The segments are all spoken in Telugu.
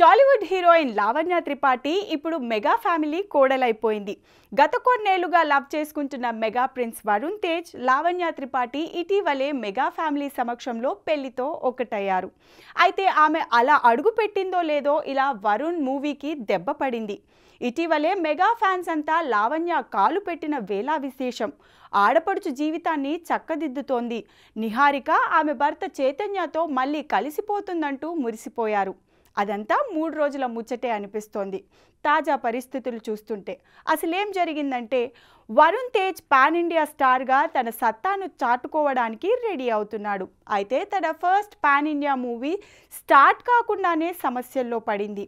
టాలీవుడ్ హీరోయిన్ లావణ్య త్రిపాఠి ఇప్పుడు మెగా ఫ్యామిలీ కోడలైపోయింది గత కొన్నేళ్లుగా లవ్ చేసుకుంటున్న మెగా ప్రిన్స్ వరుణ్ తేజ్ లావణ్య త్రిపాఠి ఇటీవలే మెగా ఫ్యామిలీ సమక్షంలో పెళ్లితో ఒకటయ్యారు అయితే ఆమె అలా అడుగు పెట్టిందో లేదో ఇలా వరుణ్ మూవీకి దెబ్బ పడింది ఇటీవలే మెగా ఫ్యాన్స్ అంతా లావణ్య కాలు పెట్టిన వేలా విశేషం ఆడపడుచు జీవితాన్ని చక్కదిద్దుతోంది నిహారిక ఆమె భర్త చైతన్యతో మళ్ళీ కలిసిపోతుందంటూ మురిసిపోయారు అదంతా మూడు రోజుల ముచ్చటే అనిపిస్తోంది తాజా పరిస్థితులు చూస్తుంటే అసలేం జరిగిందంటే వరుణ్ తేజ్ పాన్ ఇండియా స్టార్గా తన సత్తాను చాటుకోవడానికి రెడీ అవుతున్నాడు అయితే తన first pan India movie start కాకుండానే సమస్యల్లో పడింది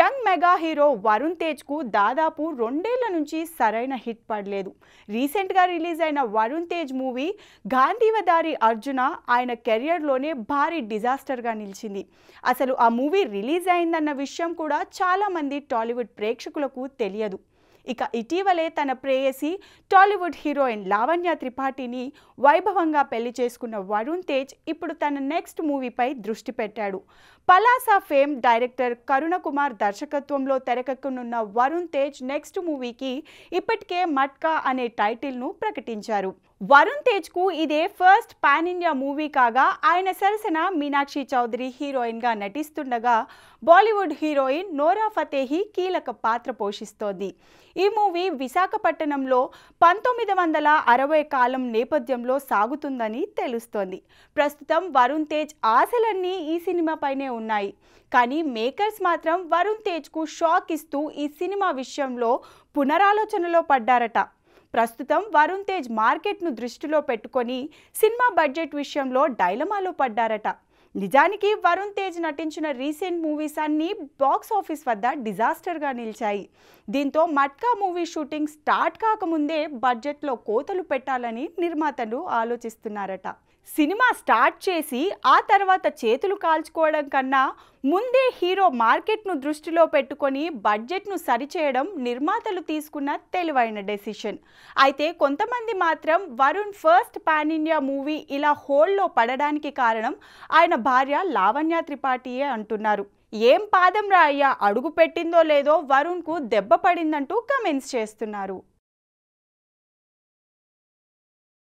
యంగ్ మెగా హీరో వరుణ్ తేజ్కు దాదాపు రెండేళ్ల నుంచి సరైన హిట్ పడలేదు రీసెంట్గా రిలీజ్ అయిన వరుణ్ తేజ్ మూవీ గాంధీవదారి అర్జున ఆయన కెరియర్లోనే భారీ డిజాస్టర్గా నిలిచింది అసలు ఆ మూవీ రిలీజ్ అయిందన్న విషయం కూడా చాలామంది టాలీవుడ్ ప్రేక్షకులకు తెలియదు ఇక ఇటీవలే తన ప్రేయసి టాలీవుడ్ హీరోయిన్ లావణ్య త్రిపాఠిని వైభవంగా పెళ్లి చేసుకున్న వరుణ్ తేజ్ ఇప్పుడు తన నెక్స్ట్ మూవీపై దృష్టి పెట్టాడు పలాసా ఫేమ్ డైరెక్టర్ కరుణకుమార్ దర్శకత్వంలో తెరకెక్కనున్న వరుణ్ తేజ్ నెక్స్ట్ మూవీకి ఇప్పటికే మట్కా అనే టైటిల్ను ప్రకటించారు వరుణ్ తేజ్కు ఇదే ఫస్ట్ పాన్ ఇండియా మూవీ కాగా ఆయన సరసన మీనాక్షి చౌదరి హీరోయిన్గా నటిస్తుండగా బాలీవుడ్ హీరోయిన్ నోరా ఫతేహి కీలక పాత్ర పోషిస్తోంది ఈ మూవీ విశాఖపట్నంలో పంతొమ్మిది వందల అరవై కాలం నేపథ్యంలో సాగుతుందని తెలుస్తోంది ప్రస్తుతం వరుణ్ తేజ్ ఆశలన్నీ ఈ సినిమాపైనే ఉన్నాయి కానీ మేకర్స్ మాత్రం వరుణ్ తేజ్కు షాక్ ఇస్తూ ఈ సినిమా విషయంలో పునరాలోచనలో పడ్డారట ప్రస్తుతం వరుణ్ తేజ్ మార్కెట్ను దృష్టిలో పెట్టుకొని సినిమా బడ్జెట్ విషయంలో డైలమాలో పడ్డారట నిజానికి వరుణ్ తేజ్ నటించిన రీసెంట్ మూవీస్ అన్నీ బాక్స్ ఆఫీస్ వద్ద డిజాస్టర్గా నిలిచాయి దీంతో మట్కా మూవీ షూటింగ్ స్టార్ట్ కాకముందే బడ్జెట్లో కోతలు పెట్టాలని నిర్మాతలు ఆలోచిస్తున్నారట సినిమా స్టార్ట్ చేసి ఆ తర్వాత చేతులు కాల్చుకోవడం కన్నా ముందే హీరో మార్కెట్ను దృష్టిలో పెట్టుకొని బడ్జెట్ను సరిచేయడం నిర్మాతలు తీసుకున్న తెలివైన డెసిషన్ అయితే కొంతమంది మాత్రం Varun first pan India movie ఇలా హోల్డ్లో పడడానికి కారణం ఆయన భార్య లావణ్య త్రిపాఠియే అంటున్నారు ఏం పాదం రాయ్యా అడుగు పెట్టిందో లేదో వరుణ్కు దెబ్బ పడిందంటూ కమెంట్స్ చేస్తున్నారు